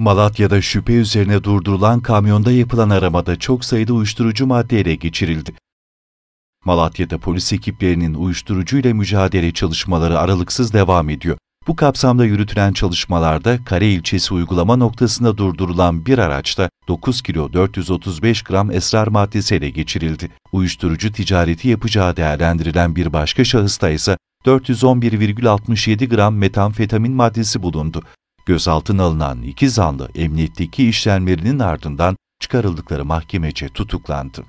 Malatya'da şüphe üzerine durdurulan kamyonda yapılan aramada çok sayıda uyuşturucu madde ele geçirildi. Malatya'da polis ekiplerinin uyuşturucuyla mücadele çalışmaları aralıksız devam ediyor. Bu kapsamda yürütülen çalışmalarda Kare ilçesi uygulama noktasında durdurulan bir araçta 9 kilo 435 gram esrar maddesi ele geçirildi. Uyuşturucu ticareti yapacağı değerlendirilen bir başka şahısta ise 411,67 gram metamfetamin maddesi bulundu gözaltına alınan iki zanlı emniyetteki işlemlerinin ardından çıkarıldıkları mahkemece tutuklandı.